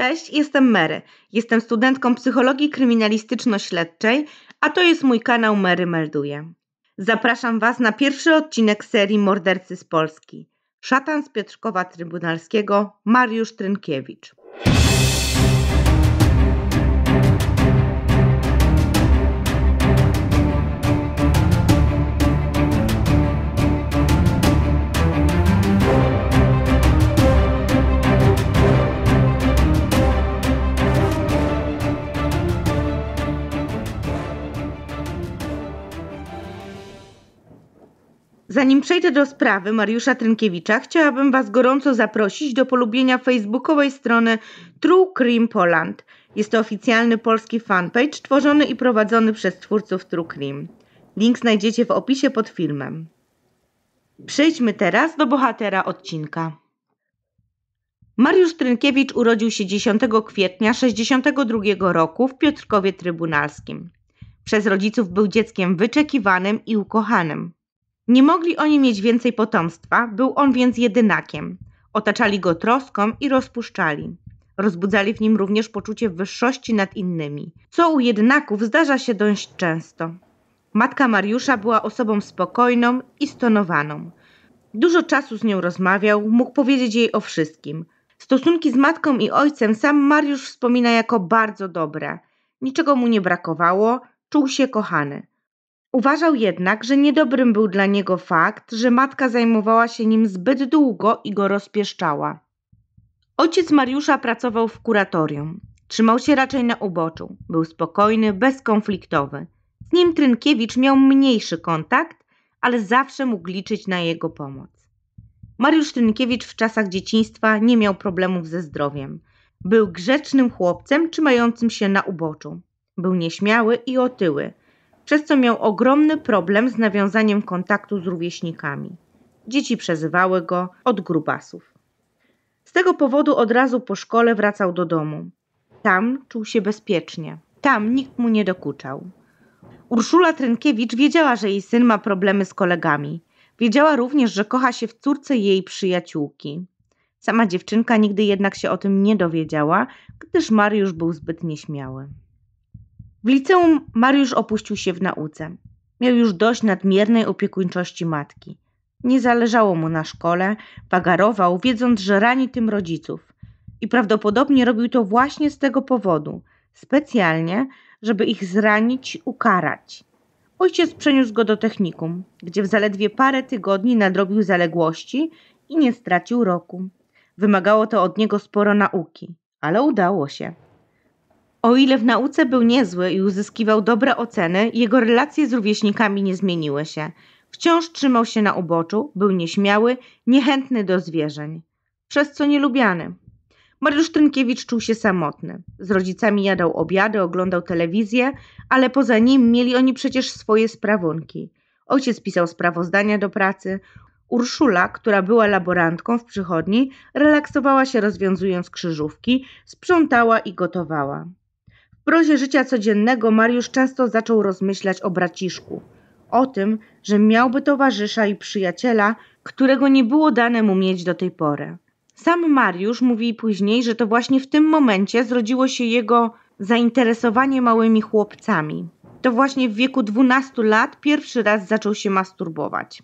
Cześć, jestem Mary. Jestem studentką psychologii kryminalistyczno-śledczej, a to jest mój kanał Mary Melduje. Zapraszam Was na pierwszy odcinek serii Mordercy z Polski. Szatan z Piotrkowa Trybunalskiego, Mariusz Trynkiewicz. Zanim przejdę do sprawy Mariusza Trynkiewicza, chciałabym Was gorąco zaprosić do polubienia facebookowej strony True Crime Poland. Jest to oficjalny polski fanpage tworzony i prowadzony przez twórców True Crime. Link znajdziecie w opisie pod filmem. Przejdźmy teraz do bohatera odcinka. Mariusz Trynkiewicz urodził się 10 kwietnia 1962 roku w Piotrkowie Trybunalskim. Przez rodziców był dzieckiem wyczekiwanym i ukochanym. Nie mogli oni mieć więcej potomstwa, był on więc jedynakiem. Otaczali go troską i rozpuszczali. Rozbudzali w nim również poczucie wyższości nad innymi, co u jednaków zdarza się dość często. Matka Mariusza była osobą spokojną i stonowaną. Dużo czasu z nią rozmawiał, mógł powiedzieć jej o wszystkim. Stosunki z matką i ojcem sam Mariusz wspomina jako bardzo dobre. Niczego mu nie brakowało, czuł się kochany. Uważał jednak, że niedobrym był dla niego fakt, że matka zajmowała się nim zbyt długo i go rozpieszczała. Ojciec Mariusza pracował w kuratorium. Trzymał się raczej na uboczu. Był spokojny, bezkonfliktowy. Z nim Trynkiewicz miał mniejszy kontakt, ale zawsze mógł liczyć na jego pomoc. Mariusz Trynkiewicz w czasach dzieciństwa nie miał problemów ze zdrowiem. Był grzecznym chłopcem trzymającym się na uboczu. Był nieśmiały i otyły – przez co miał ogromny problem z nawiązaniem kontaktu z rówieśnikami. Dzieci przezywały go od grubasów. Z tego powodu od razu po szkole wracał do domu. Tam czuł się bezpiecznie. Tam nikt mu nie dokuczał. Urszula Trynkiewicz wiedziała, że jej syn ma problemy z kolegami. Wiedziała również, że kocha się w córce jej przyjaciółki. Sama dziewczynka nigdy jednak się o tym nie dowiedziała, gdyż Mariusz był zbyt nieśmiały. W liceum Mariusz opuścił się w nauce. Miał już dość nadmiernej opiekuńczości matki. Nie zależało mu na szkole, pagarował, wiedząc, że rani tym rodziców. I prawdopodobnie robił to właśnie z tego powodu, specjalnie, żeby ich zranić, ukarać. Ojciec przeniósł go do technikum, gdzie w zaledwie parę tygodni nadrobił zaległości i nie stracił roku. Wymagało to od niego sporo nauki, ale udało się. O ile w nauce był niezły i uzyskiwał dobre oceny, jego relacje z rówieśnikami nie zmieniły się. Wciąż trzymał się na uboczu, był nieśmiały, niechętny do zwierzeń, przez co nielubiany. Mariusz Trynkiewicz czuł się samotny. Z rodzicami jadał obiady, oglądał telewizję, ale poza nim mieli oni przecież swoje sprawunki. Ojciec pisał sprawozdania do pracy. Urszula, która była laborantką w przychodni, relaksowała się rozwiązując krzyżówki, sprzątała i gotowała prozie życia codziennego Mariusz często zaczął rozmyślać o braciszku. O tym, że miałby towarzysza i przyjaciela, którego nie było dane mu mieć do tej pory. Sam Mariusz mówi później, że to właśnie w tym momencie zrodziło się jego zainteresowanie małymi chłopcami. To właśnie w wieku 12 lat pierwszy raz zaczął się masturbować.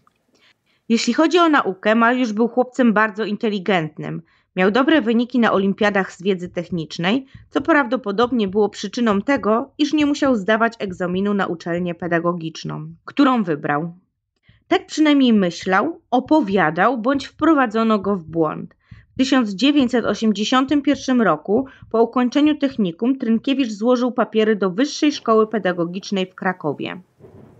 Jeśli chodzi o naukę, Mariusz był chłopcem bardzo inteligentnym. Miał dobre wyniki na olimpiadach z wiedzy technicznej, co prawdopodobnie było przyczyną tego, iż nie musiał zdawać egzaminu na uczelnię pedagogiczną, którą wybrał. Tak przynajmniej myślał, opowiadał bądź wprowadzono go w błąd. W 1981 roku, po ukończeniu technikum, Trynkiewicz złożył papiery do Wyższej Szkoły Pedagogicznej w Krakowie,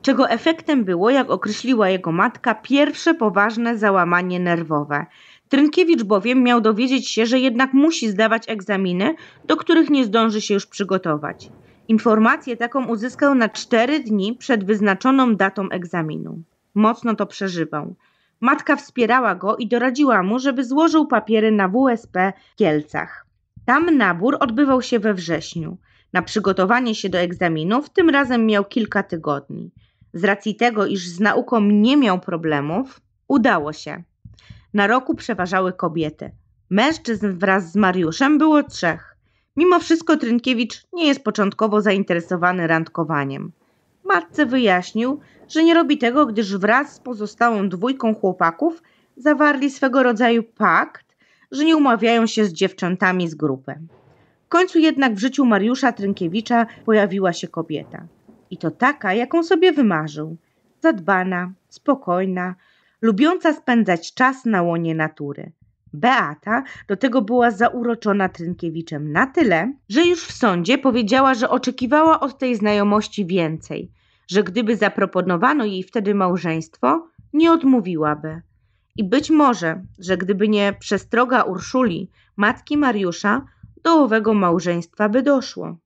czego efektem było, jak określiła jego matka, pierwsze poważne załamanie nerwowe, Trynkiewicz bowiem miał dowiedzieć się, że jednak musi zdawać egzaminy, do których nie zdąży się już przygotować. Informację taką uzyskał na cztery dni przed wyznaczoną datą egzaminu. Mocno to przeżywał. Matka wspierała go i doradziła mu, żeby złożył papiery na WSP w Kielcach. Tam nabór odbywał się we wrześniu. Na przygotowanie się do egzaminów tym razem miał kilka tygodni. Z racji tego, iż z nauką nie miał problemów, udało się. Na roku przeważały kobiety. Mężczyzn wraz z Mariuszem było trzech. Mimo wszystko Trynkiewicz nie jest początkowo zainteresowany randkowaniem. Matce wyjaśnił, że nie robi tego, gdyż wraz z pozostałą dwójką chłopaków zawarli swego rodzaju pakt, że nie umawiają się z dziewczętami z grupy. W końcu jednak w życiu Mariusza Trynkiewicza pojawiła się kobieta. I to taka, jaką sobie wymarzył. Zadbana, spokojna, lubiąca spędzać czas na łonie natury. Beata do tego była zauroczona Trynkiewiczem na tyle, że już w sądzie powiedziała, że oczekiwała od tej znajomości więcej, że gdyby zaproponowano jej wtedy małżeństwo, nie odmówiłaby. I być może, że gdyby nie przestroga Urszuli, matki Mariusza, do owego małżeństwa by doszło.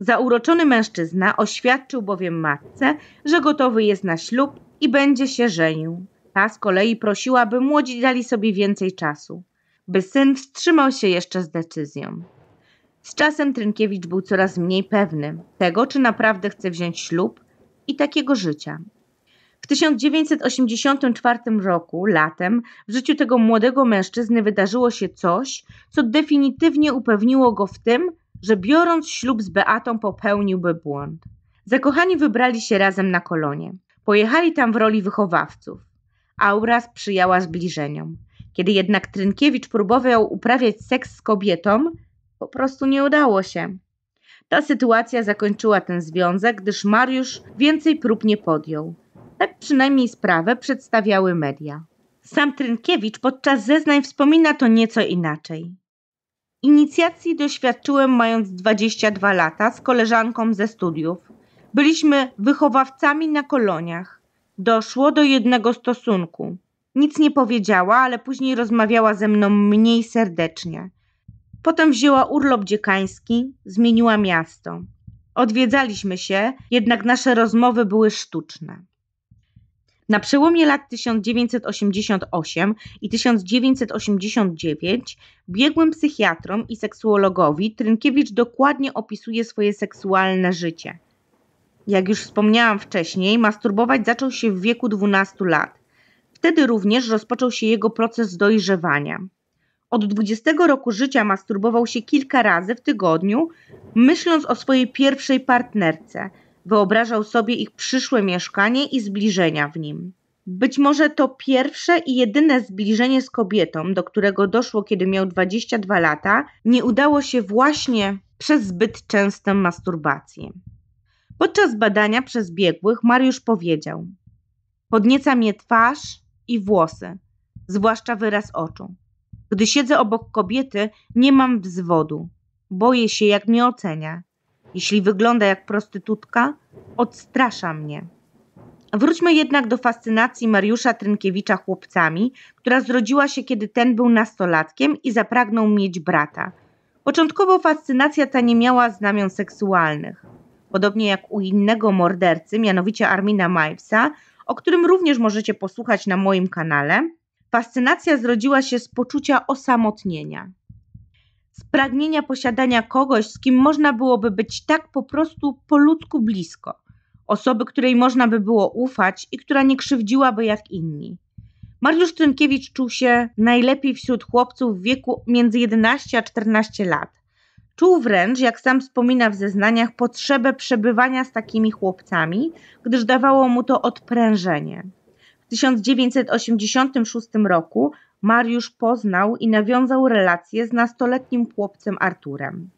Zauroczony mężczyzna oświadczył bowiem matce, że gotowy jest na ślub i będzie się żenił. Ta z kolei prosiła, by młodzi dali sobie więcej czasu, by syn wstrzymał się jeszcze z decyzją. Z czasem Trynkiewicz był coraz mniej pewny tego, czy naprawdę chce wziąć ślub i takiego życia. W 1984 roku, latem, w życiu tego młodego mężczyzny wydarzyło się coś, co definitywnie upewniło go w tym, że biorąc ślub z Beatą popełniłby błąd. Zakochani wybrali się razem na kolonie. Pojechali tam w roli wychowawców aura sprzyjała zbliżeniom. Kiedy jednak Trynkiewicz próbował uprawiać seks z kobietą, po prostu nie udało się. Ta sytuacja zakończyła ten związek, gdyż Mariusz więcej prób nie podjął. Tak przynajmniej sprawę przedstawiały media. Sam Trynkiewicz podczas zeznań wspomina to nieco inaczej. Inicjacji doświadczyłem mając 22 lata z koleżanką ze studiów. Byliśmy wychowawcami na koloniach. Doszło do jednego stosunku. Nic nie powiedziała, ale później rozmawiała ze mną mniej serdecznie. Potem wzięła urlop dziekański, zmieniła miasto. Odwiedzaliśmy się, jednak nasze rozmowy były sztuczne. Na przełomie lat 1988 i 1989 biegłym psychiatrom i seksuologowi Trynkiewicz dokładnie opisuje swoje seksualne życie jak już wspomniałam wcześniej, masturbować zaczął się w wieku 12 lat. Wtedy również rozpoczął się jego proces dojrzewania. Od 20 roku życia masturbował się kilka razy w tygodniu, myśląc o swojej pierwszej partnerce. Wyobrażał sobie ich przyszłe mieszkanie i zbliżenia w nim. Być może to pierwsze i jedyne zbliżenie z kobietą, do którego doszło, kiedy miał 22 lata, nie udało się właśnie przez zbyt częstą masturbację. Podczas badania przez biegłych Mariusz powiedział: Podnieca mnie twarz i włosy, zwłaszcza wyraz oczu. Gdy siedzę obok kobiety, nie mam wzwodu. Boję się, jak mnie ocenia. Jeśli wygląda jak prostytutka, odstrasza mnie. Wróćmy jednak do fascynacji Mariusza Trynkiewicza chłopcami, która zrodziła się, kiedy ten był nastolatkiem i zapragnął mieć brata. Początkowo fascynacja ta nie miała znamion seksualnych podobnie jak u innego mordercy, mianowicie Armina Mivesa, o którym również możecie posłuchać na moim kanale, fascynacja zrodziła się z poczucia osamotnienia. Z pragnienia posiadania kogoś, z kim można byłoby być tak po prostu po ludzku blisko, osoby, której można by było ufać i która nie krzywdziłaby jak inni. Mariusz Trynkiewicz czuł się najlepiej wśród chłopców w wieku między 11 a 14 lat. Czuł wręcz, jak sam wspomina w zeznaniach, potrzebę przebywania z takimi chłopcami, gdyż dawało mu to odprężenie. W 1986 roku Mariusz poznał i nawiązał relację z nastoletnim chłopcem Arturem.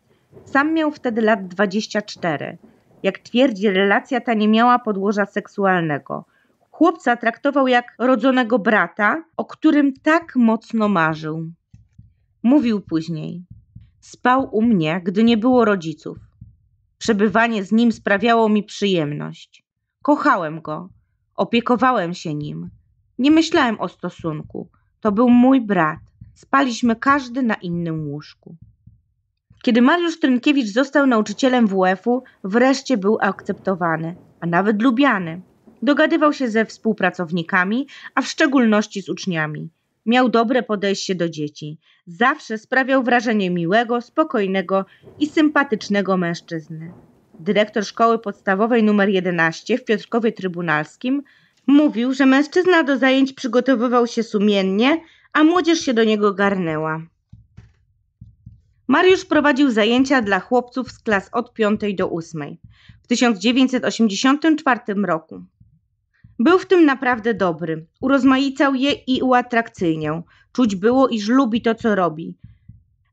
Sam miał wtedy lat 24. Jak twierdzi, relacja ta nie miała podłoża seksualnego. Chłopca traktował jak rodzonego brata, o którym tak mocno marzył. Mówił później: Spał u mnie, gdy nie było rodziców. Przebywanie z nim sprawiało mi przyjemność. Kochałem go, opiekowałem się nim. Nie myślałem o stosunku. To był mój brat. Spaliśmy każdy na innym łóżku. Kiedy Mariusz Trynkiewicz został nauczycielem WF-u, wreszcie był akceptowany, a nawet lubiany. Dogadywał się ze współpracownikami, a w szczególności z uczniami. Miał dobre podejście do dzieci. Zawsze sprawiał wrażenie miłego, spokojnego i sympatycznego mężczyzny. Dyrektor szkoły podstawowej nr 11 w Piotrkowie Trybunalskim mówił, że mężczyzna do zajęć przygotowywał się sumiennie, a młodzież się do niego garnęła. Mariusz prowadził zajęcia dla chłopców z klas od 5 do 8 w 1984 roku. Był w tym naprawdę dobry. Urozmaicał je i uatrakcyjniał. Czuć było, iż lubi to, co robi.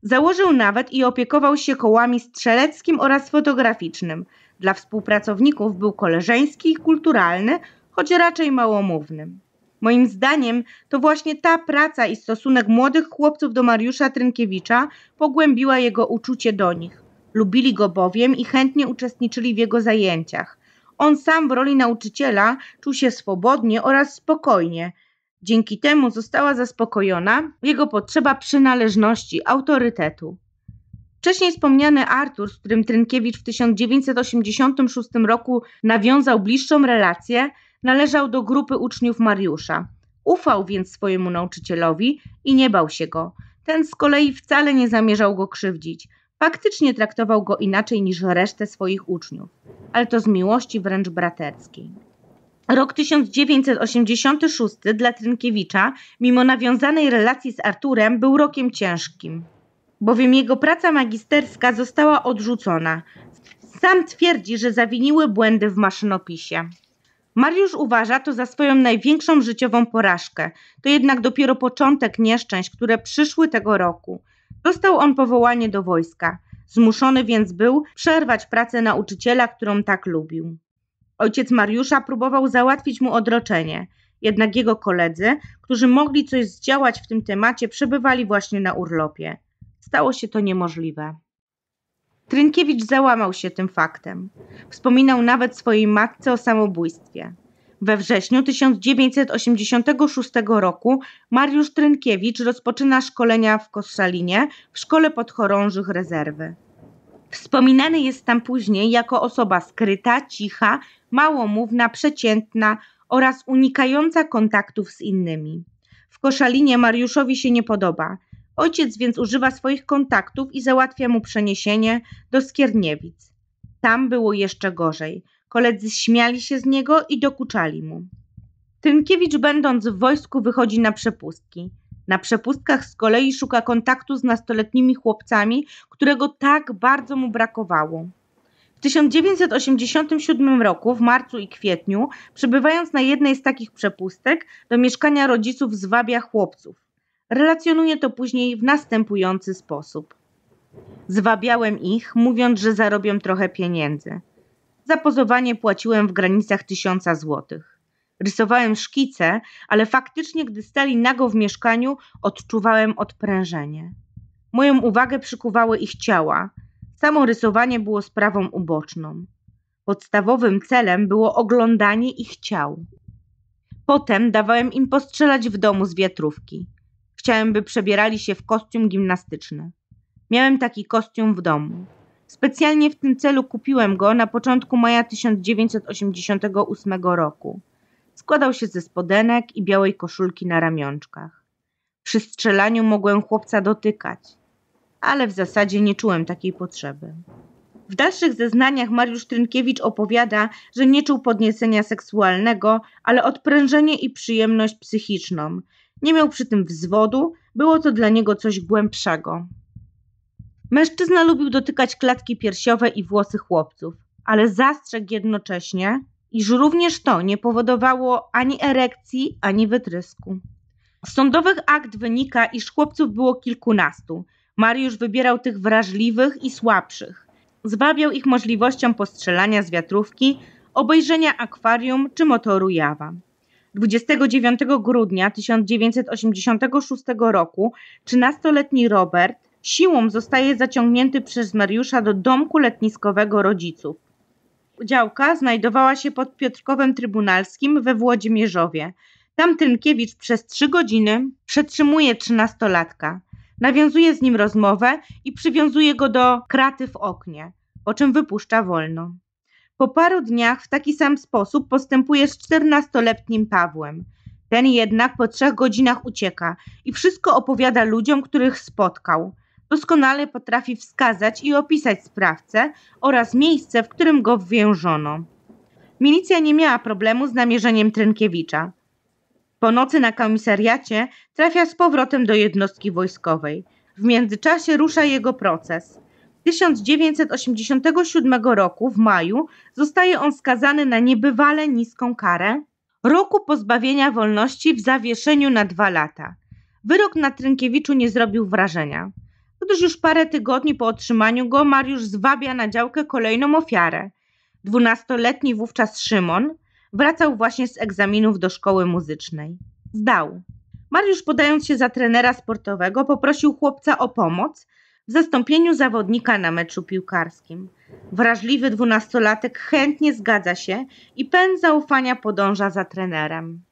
Założył nawet i opiekował się kołami strzeleckim oraz fotograficznym. Dla współpracowników był koleżeński i kulturalny, choć raczej małomówny. Moim zdaniem to właśnie ta praca i stosunek młodych chłopców do Mariusza Trynkiewicza pogłębiła jego uczucie do nich. Lubili go bowiem i chętnie uczestniczyli w jego zajęciach. On sam w roli nauczyciela czuł się swobodnie oraz spokojnie. Dzięki temu została zaspokojona jego potrzeba przynależności, autorytetu. Wcześniej wspomniany Artur, z którym Trynkiewicz w 1986 roku nawiązał bliższą relację, należał do grupy uczniów Mariusza. Ufał więc swojemu nauczycielowi i nie bał się go. Ten z kolei wcale nie zamierzał go krzywdzić. Faktycznie traktował go inaczej niż resztę swoich uczniów, ale to z miłości wręcz braterskiej. Rok 1986 dla Trynkiewicza, mimo nawiązanej relacji z Arturem, był rokiem ciężkim, bowiem jego praca magisterska została odrzucona. Sam twierdzi, że zawiniły błędy w maszynopisie. Mariusz uważa to za swoją największą życiową porażkę. To jednak dopiero początek nieszczęść, które przyszły tego roku – Dostał on powołanie do wojska, zmuszony więc był przerwać pracę nauczyciela, którą tak lubił. Ojciec Mariusza próbował załatwić mu odroczenie, jednak jego koledzy, którzy mogli coś zdziałać w tym temacie, przebywali właśnie na urlopie. Stało się to niemożliwe. Trynkiewicz załamał się tym faktem. Wspominał nawet swojej matce o samobójstwie. We wrześniu 1986 roku Mariusz Trynkiewicz rozpoczyna szkolenia w Koszalinie w Szkole Podchorążych Rezerwy. Wspominany jest tam później jako osoba skryta, cicha, małomówna, przeciętna oraz unikająca kontaktów z innymi. W Koszalinie Mariuszowi się nie podoba. Ojciec więc używa swoich kontaktów i załatwia mu przeniesienie do Skierniewic. Tam było jeszcze gorzej – Koledzy śmiali się z niego i dokuczali mu. Trynkiewicz, będąc w wojsku, wychodzi na przepustki. Na przepustkach z kolei szuka kontaktu z nastoletnimi chłopcami, którego tak bardzo mu brakowało. W 1987 roku, w marcu i kwietniu, przebywając na jednej z takich przepustek, do mieszkania rodziców zwabia chłopców. Relacjonuje to później w następujący sposób. Zwabiałem ich, mówiąc, że zarobią trochę pieniędzy. Za pozowanie płaciłem w granicach tysiąca złotych. Rysowałem szkice, ale faktycznie, gdy stali nago w mieszkaniu, odczuwałem odprężenie. Moją uwagę przykuwały ich ciała. Samo rysowanie było sprawą uboczną. Podstawowym celem było oglądanie ich ciał. Potem dawałem im postrzelać w domu z wiatrówki. Chciałem, by przebierali się w kostium gimnastyczny. Miałem taki kostium w domu. Specjalnie w tym celu kupiłem go na początku maja 1988 roku. Składał się ze spodenek i białej koszulki na ramionczkach. Przy strzelaniu mogłem chłopca dotykać, ale w zasadzie nie czułem takiej potrzeby. W dalszych zeznaniach Mariusz Trynkiewicz opowiada, że nie czuł podniecenia seksualnego, ale odprężenie i przyjemność psychiczną. Nie miał przy tym wzwodu, było to dla niego coś głębszego. Mężczyzna lubił dotykać klatki piersiowe i włosy chłopców, ale zastrzegł jednocześnie, iż również to nie powodowało ani erekcji, ani wytrysku. Z sądowych akt wynika, iż chłopców było kilkunastu. Mariusz wybierał tych wrażliwych i słabszych. Zwabiał ich możliwością postrzelania z wiatrówki, obejrzenia akwarium czy motoru jawa. 29 grudnia 1986 roku 13-letni Robert Siłą zostaje zaciągnięty przez Mariusza do domku letniskowego rodziców. Działka znajdowała się pod Piotrkowem Trybunalskim we Włodzimierzowie. Tam Trynkiewicz przez trzy godziny przetrzymuje trzynastolatka. Nawiązuje z nim rozmowę i przywiązuje go do kraty w oknie, po czym wypuszcza wolno. Po paru dniach w taki sam sposób postępuje z czternastoletnim Pawłem. Ten jednak po trzech godzinach ucieka i wszystko opowiada ludziom, których spotkał – doskonale potrafi wskazać i opisać sprawcę oraz miejsce, w którym go wwiężono. Milicja nie miała problemu z namierzeniem Trynkiewicza. Po nocy na komisariacie trafia z powrotem do jednostki wojskowej. W międzyczasie rusza jego proces. 1987 roku w maju zostaje on skazany na niebywale niską karę roku pozbawienia wolności w zawieszeniu na dwa lata. Wyrok na Trynkiewiczu nie zrobił wrażenia gdyż już parę tygodni po otrzymaniu go Mariusz zwabia na działkę kolejną ofiarę. Dwunastoletni wówczas Szymon wracał właśnie z egzaminów do szkoły muzycznej. Zdał. Mariusz, podając się za trenera sportowego, poprosił chłopca o pomoc w zastąpieniu zawodnika na meczu piłkarskim. Wrażliwy dwunastolatek chętnie zgadza się i pęd zaufania podąża za trenerem.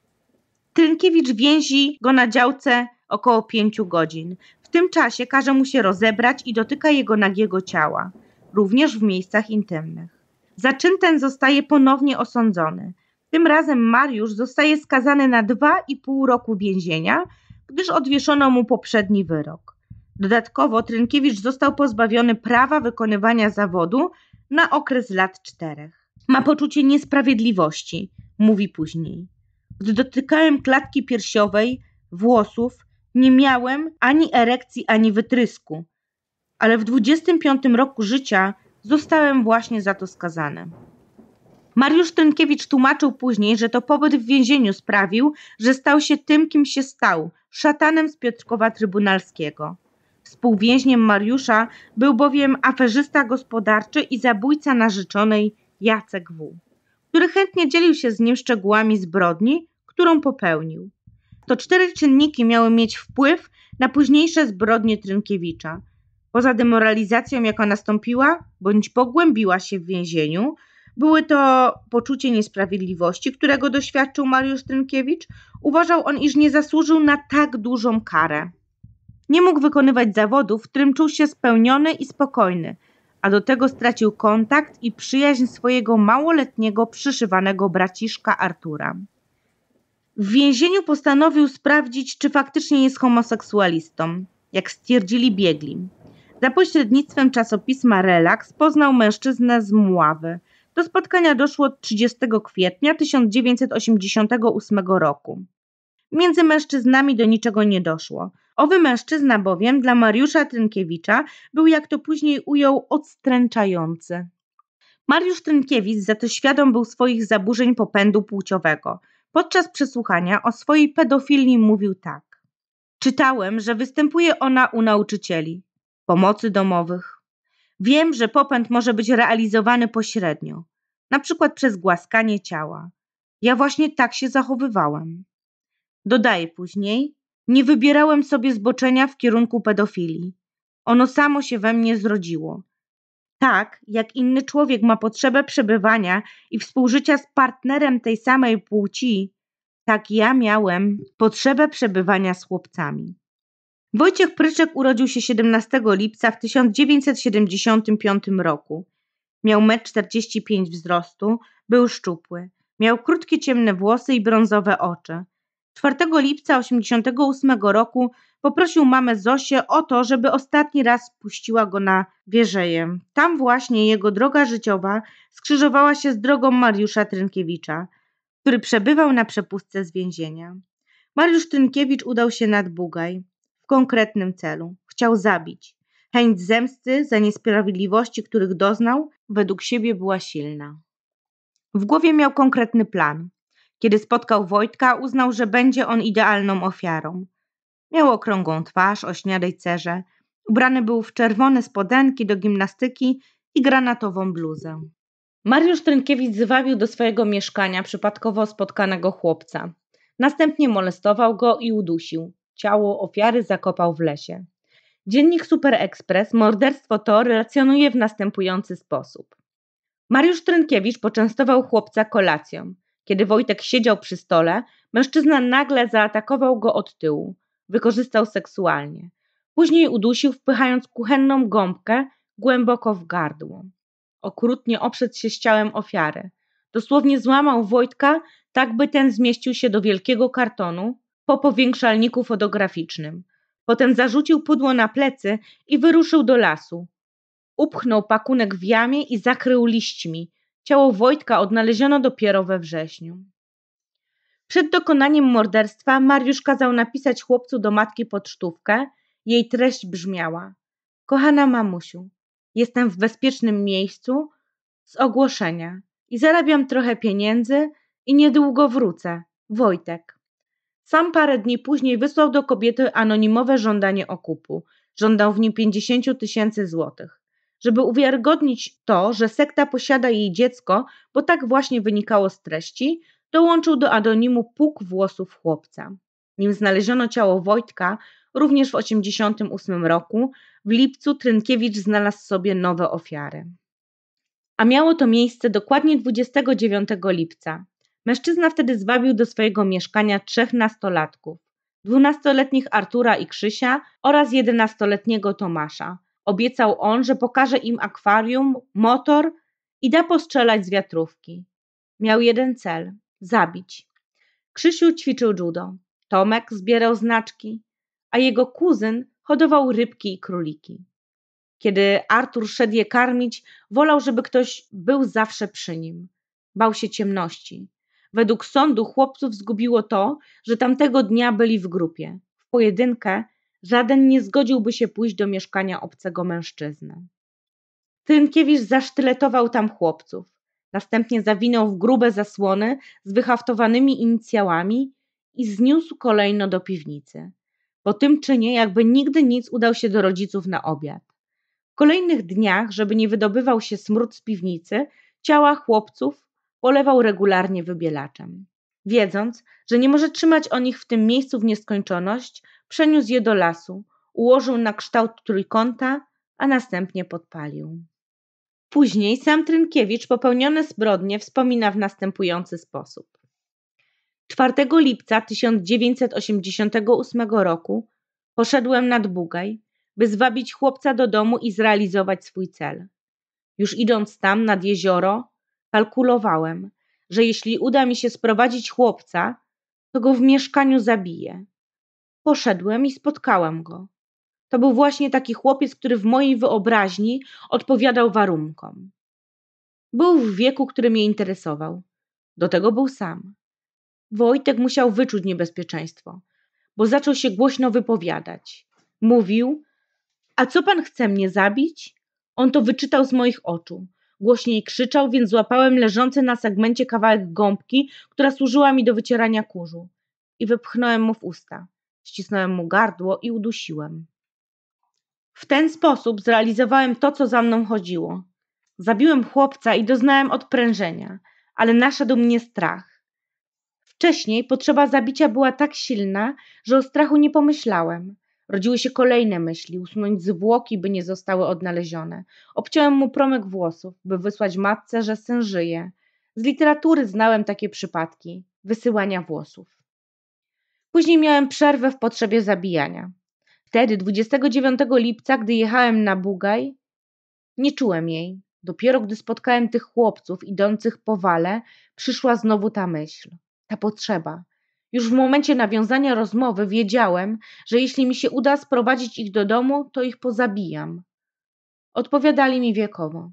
Trynkiewicz więzi go na działce około pięciu godzin tym czasie każe mu się rozebrać i dotyka jego nagiego ciała, również w miejscach intymnych. Za czyn ten zostaje ponownie osądzony. Tym razem Mariusz zostaje skazany na dwa i pół roku więzienia, gdyż odwieszono mu poprzedni wyrok. Dodatkowo Trynkiewicz został pozbawiony prawa wykonywania zawodu na okres lat czterech. Ma poczucie niesprawiedliwości, mówi później. Gdy dotykałem klatki piersiowej, włosów, nie miałem ani erekcji, ani wytrysku, ale w 25 roku życia zostałem właśnie za to skazany. Mariusz Trynkiewicz tłumaczył później, że to pobyt w więzieniu sprawił, że stał się tym, kim się stał szatanem z Piotrkowa Trybunalskiego. Współwięźniem Mariusza był bowiem aferzysta gospodarczy i zabójca narzeczonej Jacek W., który chętnie dzielił się z nim szczegółami zbrodni, którą popełnił to cztery czynniki miały mieć wpływ na późniejsze zbrodnie Trynkiewicza. Poza demoralizacją, jaka nastąpiła bądź pogłębiła się w więzieniu, były to poczucie niesprawiedliwości, którego doświadczył Mariusz Trynkiewicz. Uważał on, iż nie zasłużył na tak dużą karę. Nie mógł wykonywać zawodu, w którym czuł się spełniony i spokojny, a do tego stracił kontakt i przyjaźń swojego małoletniego przyszywanego braciszka Artura. W więzieniu postanowił sprawdzić, czy faktycznie jest homoseksualistą, jak stwierdzili biegli. Za pośrednictwem czasopisma Relax poznał mężczyznę z Mławy. Do spotkania doszło 30 kwietnia 1988 roku. Między mężczyznami do niczego nie doszło. Owy mężczyzna bowiem dla Mariusza Trynkiewicza był, jak to później ujął, odstręczający. Mariusz Trynkiewicz za to świadom był swoich zaburzeń popędu płciowego – Podczas przesłuchania o swojej pedofilii mówił tak. Czytałem, że występuje ona u nauczycieli, pomocy domowych. Wiem, że popęd może być realizowany pośrednio, na przykład przez głaskanie ciała. Ja właśnie tak się zachowywałem. Dodaję później, nie wybierałem sobie zboczenia w kierunku pedofilii. Ono samo się we mnie zrodziło tak jak inny człowiek ma potrzebę przebywania i współżycia z partnerem tej samej płci, tak ja miałem potrzebę przebywania z chłopcami. Wojciech Pryczek urodził się 17 lipca w 1975 roku. Miał 1,45 m wzrostu, był szczupły. Miał krótkie ciemne włosy i brązowe oczy. 4 lipca 1988 roku poprosił mamę Zosię o to, żeby ostatni raz puściła go na wieżeję. Tam właśnie jego droga życiowa skrzyżowała się z drogą Mariusza Trynkiewicza, który przebywał na przepustce z więzienia. Mariusz Trynkiewicz udał się nad Bugaj w konkretnym celu. Chciał zabić. Chęć zemsty za niesprawiedliwości, których doznał, według siebie była silna. W głowie miał konkretny plan. Kiedy spotkał Wojtka, uznał, że będzie on idealną ofiarą. Miał okrągłą twarz o śniadej cerze, ubrany był w czerwone spodenki do gimnastyki i granatową bluzę. Mariusz Trynkiewicz zwabił do swojego mieszkania przypadkowo spotkanego chłopca. Następnie molestował go i udusił. Ciało ofiary zakopał w lesie. Dziennik Super Express morderstwo to relacjonuje w następujący sposób. Mariusz Trynkiewicz poczęstował chłopca kolacją. Kiedy Wojtek siedział przy stole, mężczyzna nagle zaatakował go od tyłu, wykorzystał seksualnie. Później udusił, wpychając kuchenną gąbkę głęboko w gardło. Okrutnie oprzedł się ciałem ofiary. Dosłownie złamał Wojtka, tak by ten zmieścił się do wielkiego kartonu po powiększalniku fotograficznym. Potem zarzucił pudło na plecy i wyruszył do lasu. Upchnął pakunek w jamie i zakrył liśćmi – Ciało Wojtka odnaleziono dopiero we wrześniu. Przed dokonaniem morderstwa Mariusz kazał napisać chłopcu do matki pocztówkę. Jej treść brzmiała: Kochana mamusiu, jestem w bezpiecznym miejscu z ogłoszenia i zarabiam trochę pieniędzy i niedługo wrócę. Wojtek. Sam parę dni później wysłał do kobiety anonimowe żądanie okupu. Żądał w nim 50 tysięcy złotych żeby uwiarygodnić to, że sekta posiada jej dziecko, bo tak właśnie wynikało z treści, dołączył do anonimu puk włosów chłopca. Nim znaleziono ciało Wojtka, również w 1988 roku, w lipcu Trynkiewicz znalazł sobie nowe ofiary. A miało to miejsce dokładnie 29 lipca. Mężczyzna wtedy zwabił do swojego mieszkania trzech nastolatków: dwunastoletnich Artura i Krzysia oraz jedenastoletniego Tomasza. Obiecał on, że pokaże im akwarium, motor i da postrzelać z wiatrówki. Miał jeden cel zabić. Krzysiu ćwiczył judo, Tomek zbierał znaczki, a jego kuzyn hodował rybki i króliki. Kiedy Artur szedł je karmić, wolał, żeby ktoś był zawsze przy nim. Bał się ciemności. Według sądu chłopców zgubiło to, że tamtego dnia byli w grupie. W pojedynkę Żaden nie zgodziłby się pójść do mieszkania obcego mężczyzny. Tynkiewicz zasztyletował tam chłopców. Następnie zawinął w grube zasłony z wyhaftowanymi inicjałami i zniósł kolejno do piwnicy. Po tym czynie, jakby nigdy nic, udał się do rodziców na obiad. W kolejnych dniach, żeby nie wydobywał się smród z piwnicy, ciała chłopców polewał regularnie wybielaczem. Wiedząc, że nie może trzymać o nich w tym miejscu w nieskończoność, przeniósł je do lasu, ułożył na kształt trójkąta, a następnie podpalił. Później sam Trynkiewicz popełnione zbrodnie wspomina w następujący sposób. 4 lipca 1988 roku poszedłem nad Bugaj, by zwabić chłopca do domu i zrealizować swój cel. Już idąc tam nad jezioro, kalkulowałem, że jeśli uda mi się sprowadzić chłopca, to go w mieszkaniu zabiję. Poszedłem i spotkałem go. To był właśnie taki chłopiec, który w mojej wyobraźni odpowiadał warunkom. Był w wieku, który mnie interesował. Do tego był sam. Wojtek musiał wyczuć niebezpieczeństwo, bo zaczął się głośno wypowiadać. Mówił: A co pan chce mnie zabić? On to wyczytał z moich oczu. Głośniej krzyczał, więc złapałem leżący na segmencie kawałek gąbki, która służyła mi do wycierania kurzu, i wypchnąłem mu w usta. Ścisnąłem mu gardło i udusiłem. W ten sposób zrealizowałem to, co za mną chodziło. Zabiłem chłopca i doznałem odprężenia, ale naszedł mnie strach. Wcześniej potrzeba zabicia była tak silna, że o strachu nie pomyślałem. Rodziły się kolejne myśli, usunąć zwłoki, by nie zostały odnalezione. Obciąłem mu promyk włosów, by wysłać matce, że syn żyje. Z literatury znałem takie przypadki wysyłania włosów. Później miałem przerwę w potrzebie zabijania. Wtedy, 29 lipca, gdy jechałem na Bugaj, nie czułem jej. Dopiero gdy spotkałem tych chłopców idących po wale, przyszła znowu ta myśl, ta potrzeba. Już w momencie nawiązania rozmowy wiedziałem, że jeśli mi się uda sprowadzić ich do domu, to ich pozabijam. Odpowiadali mi wiekowo.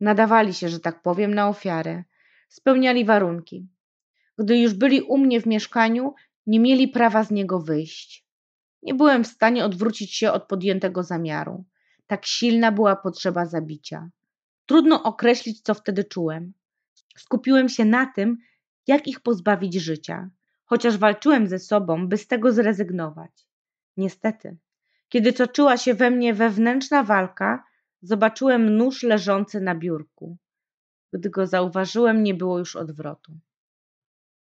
Nadawali się, że tak powiem, na ofiarę. Spełniali warunki. Gdy już byli u mnie w mieszkaniu, nie mieli prawa z niego wyjść. Nie byłem w stanie odwrócić się od podjętego zamiaru. Tak silna była potrzeba zabicia. Trudno określić, co wtedy czułem. Skupiłem się na tym, jak ich pozbawić życia, chociaż walczyłem ze sobą, by z tego zrezygnować. Niestety, kiedy toczyła się we mnie wewnętrzna walka, zobaczyłem nóż leżący na biurku. Gdy go zauważyłem, nie było już odwrotu.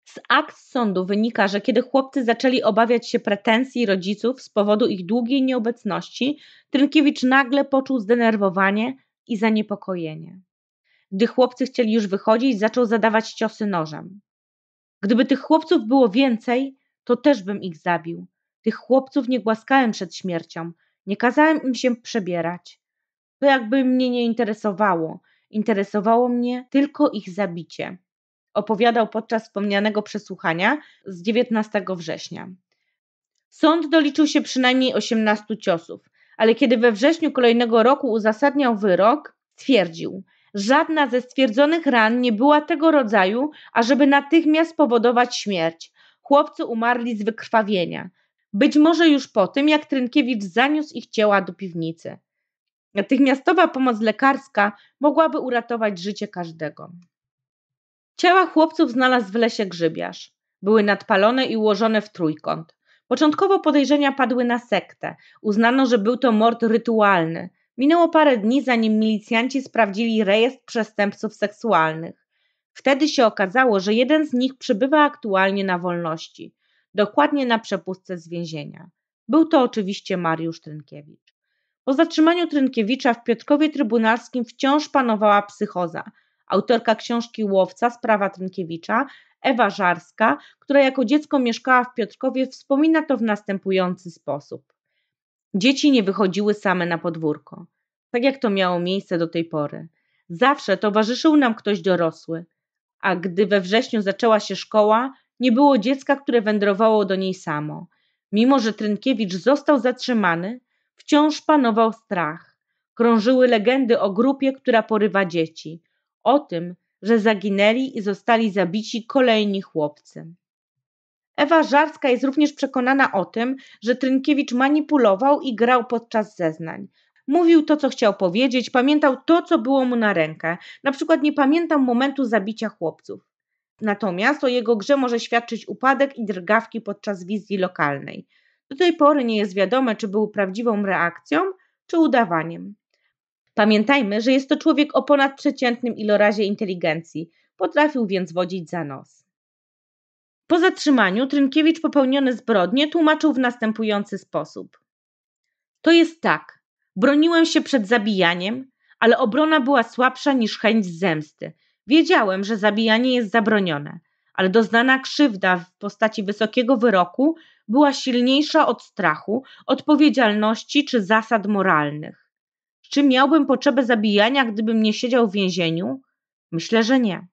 Z akt sądu wynika, że kiedy chłopcy zaczęli obawiać się pretensji rodziców z powodu ich długiej nieobecności, Trynkiewicz nagle poczuł zdenerwowanie i zaniepokojenie. Gdy chłopcy chcieli już wychodzić, zaczął zadawać ciosy nożem. Gdyby tych chłopców było więcej, to też bym ich zabił. Tych chłopców nie głaskałem przed śmiercią, nie kazałem im się przebierać. To jakby mnie nie interesowało. Interesowało mnie tylko ich zabicie opowiadał podczas wspomnianego przesłuchania z 19 września. Sąd doliczył się przynajmniej 18 ciosów, ale kiedy we wrześniu kolejnego roku uzasadniał wyrok, twierdził, żadna ze stwierdzonych ran nie była tego rodzaju, ażeby natychmiast powodować śmierć. Chłopcy umarli z wykrwawienia. Być może już po tym, jak Trynkiewicz zaniósł ich ciała do piwnicy. Natychmiastowa pomoc lekarska mogłaby uratować życie każdego. Ciała chłopców znalazł w lesie grzybiarz. Były nadpalone i ułożone w trójkąt. Początkowo podejrzenia padły na sektę. Uznano, że był to mord rytualny. Minęło parę dni, zanim milicjanci sprawdzili rejestr przestępców seksualnych. Wtedy się okazało, że jeden z nich przybywa aktualnie na wolności, dokładnie na przepustce z więzienia. Był to oczywiście Mariusz Trynkiewicz. Po zatrzymaniu Trynkiewicza w Piotrkowie Trybunalskim wciąż panowała psychoza – autorka książki Łowca, sprawa Trynkiewicza, Ewa Żarska, która jako dziecko mieszkała w Piotrkowie, wspomina to w następujący sposób. Dzieci nie wychodziły same na podwórko, tak jak to miało miejsce do tej pory. Zawsze towarzyszył nam ktoś dorosły, a gdy we wrześniu zaczęła się szkoła, nie było dziecka, które wędrowało do niej samo. Mimo, że Trynkiewicz został zatrzymany, wciąż panował strach. Krążyły legendy o grupie, która porywa dzieci – o tym, że zaginęli i zostali zabici kolejni chłopcy. Ewa Żarska jest również przekonana o tym, że Trynkiewicz manipulował i grał podczas zeznań. Mówił to, co chciał powiedzieć, pamiętał to, co było mu na rękę. Na przykład nie pamiętam momentu zabicia chłopców. Natomiast o jego grze może świadczyć upadek i drgawki podczas wizji lokalnej. Do tej pory nie jest wiadome, czy był prawdziwą reakcją, czy udawaniem. Pamiętajmy, że jest to człowiek o ponadprzeciętnym ilorazie inteligencji, potrafił więc wodzić za nos. Po zatrzymaniu Trynkiewicz popełnione zbrodnie tłumaczył w następujący sposób. To jest tak, broniłem się przed zabijaniem, ale obrona była słabsza niż chęć zemsty. Wiedziałem, że zabijanie jest zabronione, ale doznana krzywda w postaci wysokiego wyroku była silniejsza od strachu, odpowiedzialności czy zasad moralnych. Czy miałbym potrzebę zabijania, gdybym nie siedział w więzieniu? Myślę, że nie.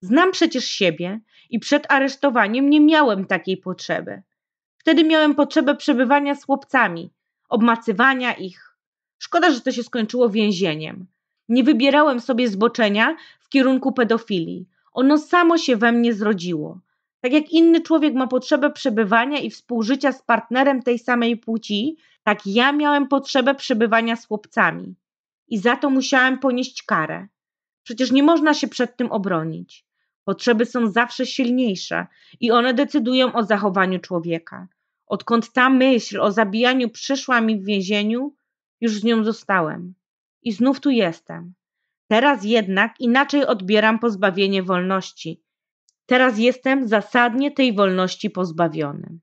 Znam przecież siebie i przed aresztowaniem nie miałem takiej potrzeby. Wtedy miałem potrzebę przebywania z chłopcami, obmacywania ich. Szkoda, że to się skończyło więzieniem. Nie wybierałem sobie zboczenia w kierunku pedofilii. Ono samo się we mnie zrodziło. Tak jak inny człowiek ma potrzebę przebywania i współżycia z partnerem tej samej płci, tak, ja miałem potrzebę przebywania z chłopcami i za to musiałem ponieść karę. Przecież nie można się przed tym obronić. Potrzeby są zawsze silniejsze i one decydują o zachowaniu człowieka. Odkąd ta myśl o zabijaniu przyszła mi w więzieniu, już z nią zostałem. I znów tu jestem. Teraz jednak inaczej odbieram pozbawienie wolności. Teraz jestem zasadnie tej wolności pozbawiony.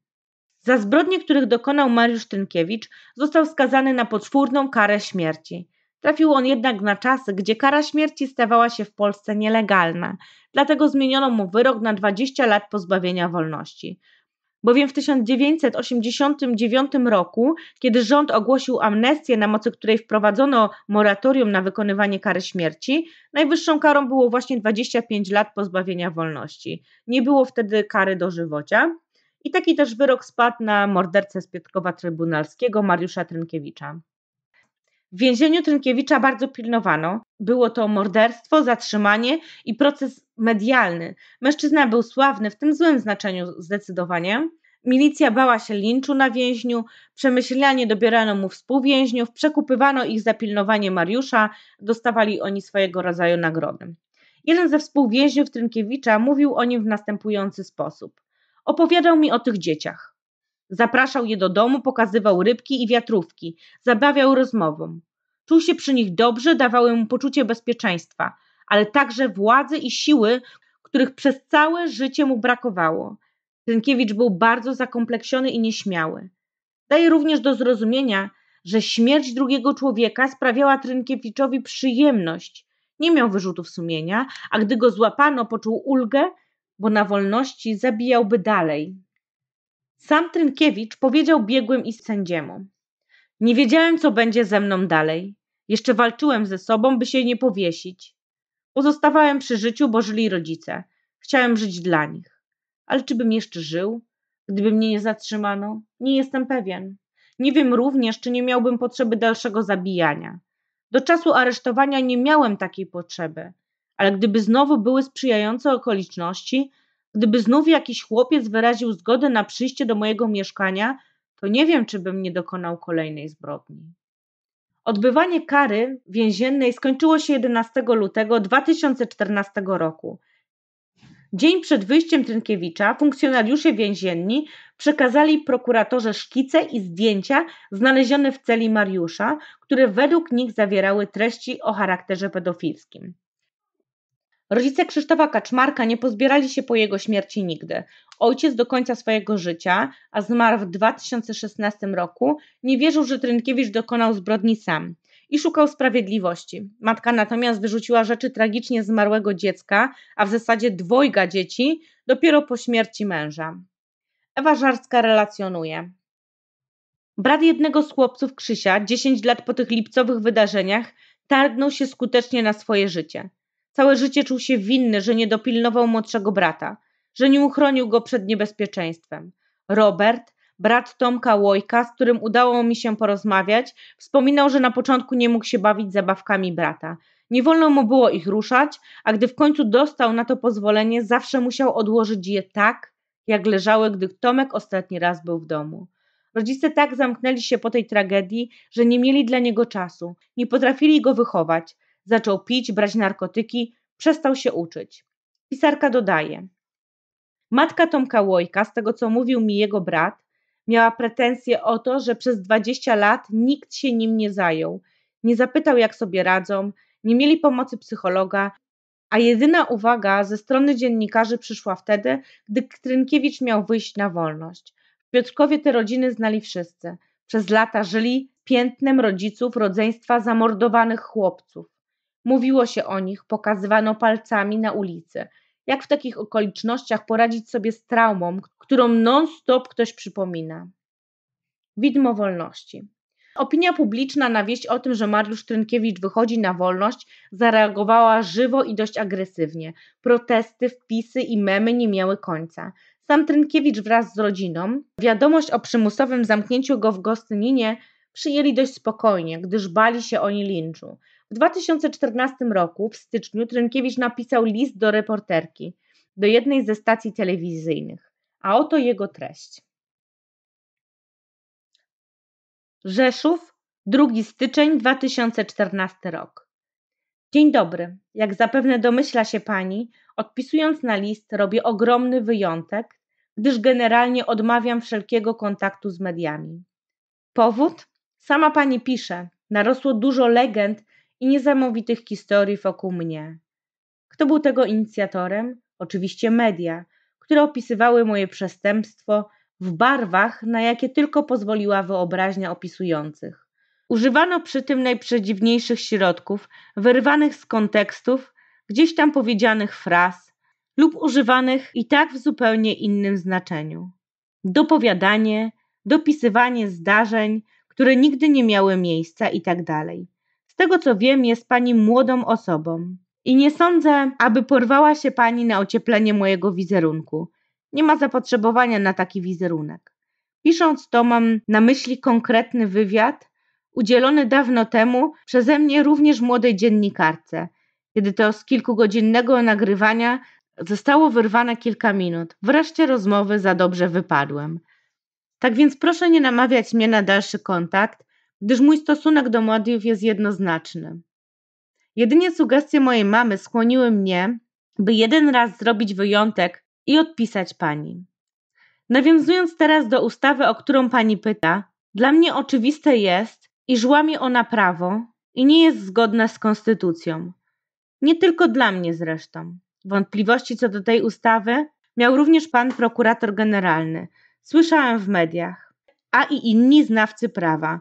Za zbrodnie, których dokonał Mariusz Tynkiewicz, został skazany na potwórną karę śmierci. Trafił on jednak na czasy, gdzie kara śmierci stawała się w Polsce nielegalna, dlatego zmieniono mu wyrok na 20 lat pozbawienia wolności. Bowiem w 1989 roku, kiedy rząd ogłosił amnestię, na mocy której wprowadzono moratorium na wykonywanie kary śmierci, najwyższą karą było właśnie 25 lat pozbawienia wolności. Nie było wtedy kary dożywocia. I taki też wyrok spadł na mordercę z Piotrkowa Trybunalskiego Mariusza Trynkiewicza. W więzieniu Trynkiewicza bardzo pilnowano. Było to morderstwo, zatrzymanie i proces medialny. Mężczyzna był sławny w tym złym znaczeniu zdecydowanie. Milicja bała się linczu na więźniu, przemyślanie dobierano mu współwięźniów, przekupywano ich za pilnowanie Mariusza, dostawali oni swojego rodzaju nagrody. Jeden ze współwięźniów Trynkiewicza mówił o nim w następujący sposób. Opowiadał mi o tych dzieciach. Zapraszał je do domu, pokazywał rybki i wiatrówki, zabawiał rozmową. Czuł się przy nich dobrze, dawały mu poczucie bezpieczeństwa, ale także władzy i siły, których przez całe życie mu brakowało. Trynkiewicz był bardzo zakompleksiony i nieśmiały. Daje również do zrozumienia, że śmierć drugiego człowieka sprawiała Trynkiewiczowi przyjemność. Nie miał wyrzutów sumienia, a gdy go złapano, poczuł ulgę bo na wolności zabijałby dalej. Sam Trynkiewicz powiedział biegłym i sędziemu: Nie wiedziałem, co będzie ze mną dalej. Jeszcze walczyłem ze sobą, by się nie powiesić. Pozostawałem przy życiu, bo żyli rodzice. Chciałem żyć dla nich. Ale czy bym jeszcze żył, gdyby mnie nie zatrzymano? Nie jestem pewien. Nie wiem również, czy nie miałbym potrzeby dalszego zabijania. Do czasu aresztowania nie miałem takiej potrzeby ale gdyby znowu były sprzyjające okoliczności, gdyby znów jakiś chłopiec wyraził zgodę na przyjście do mojego mieszkania, to nie wiem, czy bym nie dokonał kolejnej zbrodni. Odbywanie kary więziennej skończyło się 11 lutego 2014 roku. Dzień przed wyjściem Trynkiewicza funkcjonariusze więzienni przekazali prokuratorze szkice i zdjęcia znalezione w celi Mariusza, które według nich zawierały treści o charakterze pedofilskim. Rodzice Krzysztofa Kaczmarka nie pozbierali się po jego śmierci nigdy. Ojciec do końca swojego życia, a zmarł w 2016 roku, nie wierzył, że Trynkiewicz dokonał zbrodni sam i szukał sprawiedliwości. Matka natomiast wyrzuciła rzeczy tragicznie zmarłego dziecka, a w zasadzie dwojga dzieci, dopiero po śmierci męża. Ewa Żarska relacjonuje. Brat jednego z chłopców Krzysia, 10 lat po tych lipcowych wydarzeniach, targnął się skutecznie na swoje życie – Całe życie czuł się winny, że nie dopilnował młodszego brata, że nie uchronił go przed niebezpieczeństwem. Robert, brat Tomka Łojka, z którym udało mi się porozmawiać, wspominał, że na początku nie mógł się bawić zabawkami brata. Nie wolno mu było ich ruszać, a gdy w końcu dostał na to pozwolenie, zawsze musiał odłożyć je tak, jak leżały, gdy Tomek ostatni raz był w domu. Rodzice tak zamknęli się po tej tragedii, że nie mieli dla niego czasu, nie potrafili go wychować zaczął pić, brać narkotyki, przestał się uczyć. Pisarka dodaje: Matka Tomka Łojka, z tego co mówił mi jego brat, miała pretensje o to, że przez 20 lat nikt się nim nie zajął, nie zapytał jak sobie radzą, nie mieli pomocy psychologa, a jedyna uwaga ze strony dziennikarzy przyszła wtedy, gdy Trynkiewicz miał wyjść na wolność. W Piotrkowie te rodziny znali wszyscy. Przez lata żyli piętnem rodziców rodzeństwa zamordowanych chłopców. Mówiło się o nich, pokazywano palcami na ulicy. Jak w takich okolicznościach poradzić sobie z traumą, którą non-stop ktoś przypomina? Widmo wolności. Opinia publiczna na wieść o tym, że Mariusz Trynkiewicz wychodzi na wolność, zareagowała żywo i dość agresywnie. Protesty, wpisy i memy nie miały końca. Sam Trynkiewicz wraz z rodziną wiadomość o przymusowym zamknięciu go w Gostyninie przyjęli dość spokojnie, gdyż bali się oni linczu. W 2014 roku, w styczniu, Trynkiewicz napisał list do reporterki, do jednej ze stacji telewizyjnych, a oto jego treść. Rzeszów, 2 styczeń 2014 rok. Dzień dobry. Jak zapewne domyśla się pani, odpisując na list, robię ogromny wyjątek, gdyż generalnie odmawiam wszelkiego kontaktu z mediami. Powód? Sama pani pisze. Narosło dużo legend i niesamowitych historii wokół mnie. Kto był tego inicjatorem? Oczywiście media, które opisywały moje przestępstwo w barwach, na jakie tylko pozwoliła wyobraźnia opisujących. Używano przy tym najprzedziwniejszych środków, wyrwanych z kontekstów, gdzieś tam powiedzianych fraz lub używanych i tak w zupełnie innym znaczeniu. Dopowiadanie, dopisywanie zdarzeń, które nigdy nie miały miejsca itd. Tak z tego co wiem, jest pani młodą osobą. I nie sądzę, aby porwała się pani na ocieplenie mojego wizerunku. Nie ma zapotrzebowania na taki wizerunek. Pisząc to, mam na myśli konkretny wywiad, udzielony dawno temu przeze mnie również młodej dziennikarce, kiedy to z kilkugodzinnego nagrywania zostało wyrwane kilka minut. Wreszcie rozmowy za dobrze wypadłem. Tak więc proszę nie namawiać mnie na dalszy kontakt, gdyż mój stosunek do mediów jest jednoznaczny. Jedynie sugestie mojej mamy skłoniły mnie, by jeden raz zrobić wyjątek i odpisać pani. Nawiązując teraz do ustawy, o którą pani pyta, dla mnie oczywiste jest, iż łamie ona prawo i nie jest zgodna z konstytucją. Nie tylko dla mnie zresztą. Wątpliwości co do tej ustawy miał również pan prokurator generalny. Słyszałem w mediach, a i inni znawcy prawa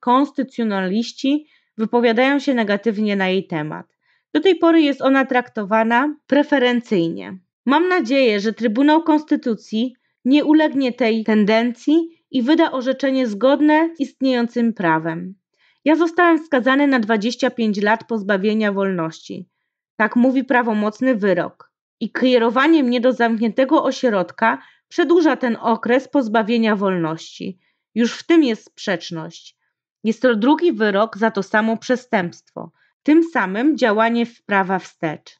konstytucjonaliści wypowiadają się negatywnie na jej temat. Do tej pory jest ona traktowana preferencyjnie. Mam nadzieję, że Trybunał Konstytucji nie ulegnie tej tendencji i wyda orzeczenie zgodne z istniejącym prawem. Ja zostałem skazany na 25 lat pozbawienia wolności. Tak mówi prawomocny wyrok. I kierowanie mnie do zamkniętego ośrodka przedłuża ten okres pozbawienia wolności. Już w tym jest sprzeczność. Jest to drugi wyrok za to samo przestępstwo, tym samym działanie w prawa wstecz.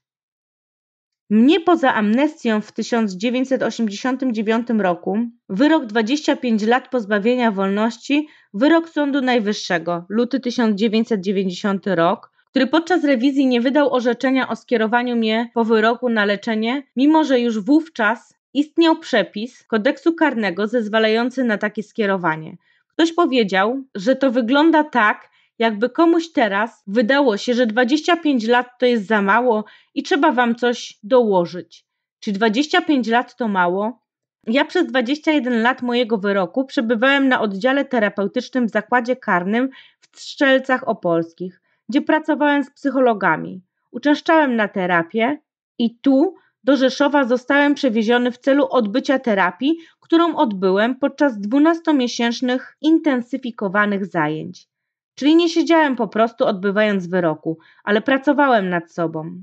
Mnie poza amnestią w 1989 roku wyrok 25 lat pozbawienia wolności, wyrok Sądu Najwyższego, luty 1990 rok, który podczas rewizji nie wydał orzeczenia o skierowaniu mnie po wyroku na leczenie, mimo że już wówczas istniał przepis kodeksu karnego zezwalający na takie skierowanie. Ktoś powiedział, że to wygląda tak, jakby komuś teraz wydało się, że 25 lat to jest za mało i trzeba wam coś dołożyć. Czy 25 lat to mało? Ja przez 21 lat mojego wyroku przebywałem na oddziale terapeutycznym w zakładzie karnym w Strzelcach Opolskich, gdzie pracowałem z psychologami. Uczęszczałem na terapię i tu do Rzeszowa zostałem przewieziony w celu odbycia terapii, którą odbyłem podczas 12-miesięcznych intensyfikowanych zajęć. Czyli nie siedziałem po prostu odbywając wyroku, ale pracowałem nad sobą.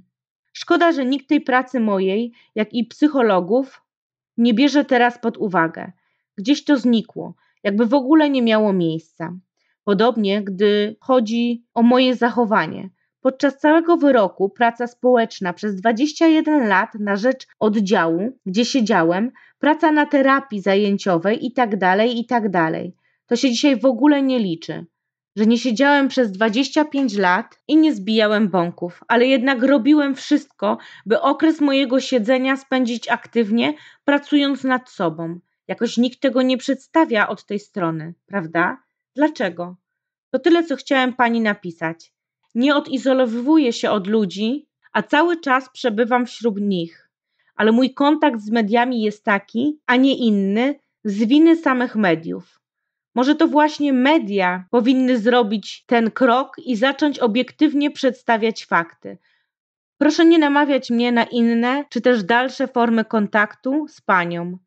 Szkoda, że nikt tej pracy mojej, jak i psychologów, nie bierze teraz pod uwagę. Gdzieś to znikło, jakby w ogóle nie miało miejsca. Podobnie, gdy chodzi o moje zachowanie. Podczas całego wyroku praca społeczna przez 21 lat na rzecz oddziału, gdzie siedziałem, praca na terapii zajęciowej i tak dalej, i tak dalej. To się dzisiaj w ogóle nie liczy. Że nie siedziałem przez 25 lat i nie zbijałem bąków, ale jednak robiłem wszystko, by okres mojego siedzenia spędzić aktywnie, pracując nad sobą. Jakoś nikt tego nie przedstawia od tej strony, prawda? Dlaczego? To tyle, co chciałem pani napisać. Nie odizolowuję się od ludzi, a cały czas przebywam wśród nich ale mój kontakt z mediami jest taki, a nie inny, z winy samych mediów. Może to właśnie media powinny zrobić ten krok i zacząć obiektywnie przedstawiać fakty. Proszę nie namawiać mnie na inne czy też dalsze formy kontaktu z panią.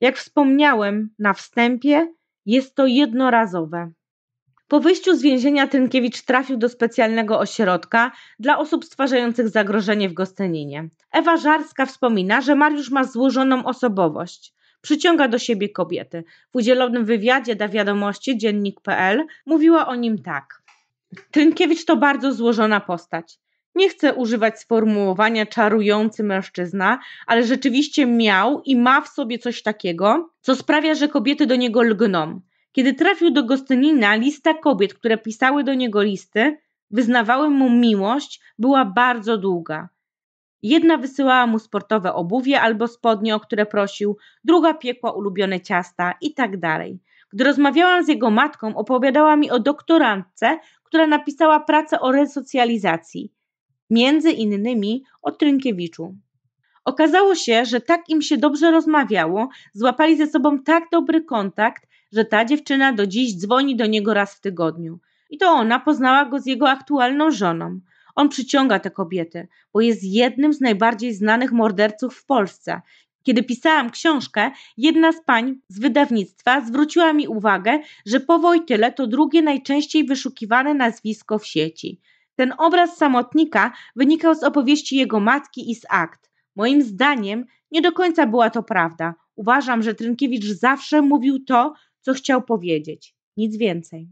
Jak wspomniałem na wstępie, jest to jednorazowe. Po wyjściu z więzienia Trynkiewicz trafił do specjalnego ośrodka dla osób stwarzających zagrożenie w Gostyninie. Ewa Żarska wspomina, że Mariusz ma złożoną osobowość. Przyciąga do siebie kobiety. W udzielonym wywiadzie da wiadomości dziennik.pl mówiła o nim tak. Trynkiewicz to bardzo złożona postać. Nie chcę używać sformułowania czarujący mężczyzna, ale rzeczywiście miał i ma w sobie coś takiego, co sprawia, że kobiety do niego lgną. Kiedy trafił do Gostynina, lista kobiet, które pisały do niego listy, wyznawały mu miłość, była bardzo długa. Jedna wysyłała mu sportowe obuwie albo spodnie, o które prosił, druga piekła ulubione ciasta i tak dalej. Gdy rozmawiałam z jego matką, opowiadała mi o doktorantce, która napisała pracę o resocjalizacji, między innymi o Trynkiewiczu. Okazało się, że tak im się dobrze rozmawiało, złapali ze sobą tak dobry kontakt, że ta dziewczyna do dziś dzwoni do niego raz w tygodniu. I to ona poznała go z jego aktualną żoną. On przyciąga tę kobietę, bo jest jednym z najbardziej znanych morderców w Polsce. Kiedy pisałam książkę, jedna z pań z wydawnictwa zwróciła mi uwagę, że po Wojtyle to drugie najczęściej wyszukiwane nazwisko w sieci. Ten obraz samotnika wynikał z opowieści jego matki i z akt. Moim zdaniem nie do końca była to prawda. Uważam, że Trynkiewicz zawsze mówił to, co chciał powiedzieć, nic więcej.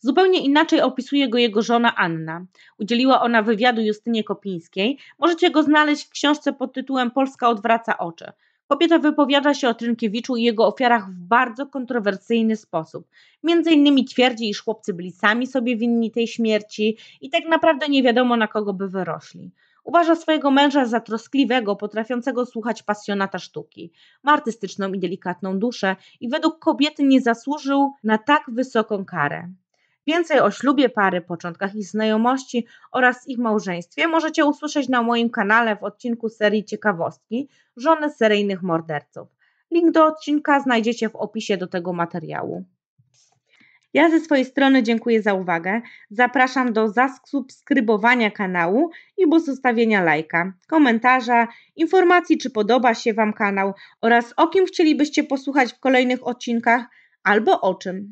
Zupełnie inaczej opisuje go jego żona Anna. Udzieliła ona wywiadu Justynie Kopińskiej. Możecie go znaleźć w książce pod tytułem Polska odwraca oczy. Kobieta wypowiada się o Trynkiewiczu i jego ofiarach w bardzo kontrowersyjny sposób. Między innymi twierdzi, iż chłopcy byli sami sobie winni tej śmierci i tak naprawdę nie wiadomo na kogo by wyrośli. Uważa swojego męża za troskliwego, potrafiącego słuchać pasjonata sztuki. Ma artystyczną i delikatną duszę i według kobiety nie zasłużył na tak wysoką karę. Więcej o ślubie pary, początkach ich znajomości oraz ich małżeństwie możecie usłyszeć na moim kanale w odcinku serii Ciekawostki Żony seryjnych morderców. Link do odcinka znajdziecie w opisie do tego materiału. Ja ze swojej strony dziękuję za uwagę. Zapraszam do zasubskrybowania kanału i zostawienia lajka, komentarza, informacji, czy podoba się Wam kanał oraz o kim chcielibyście posłuchać w kolejnych odcinkach albo o czym.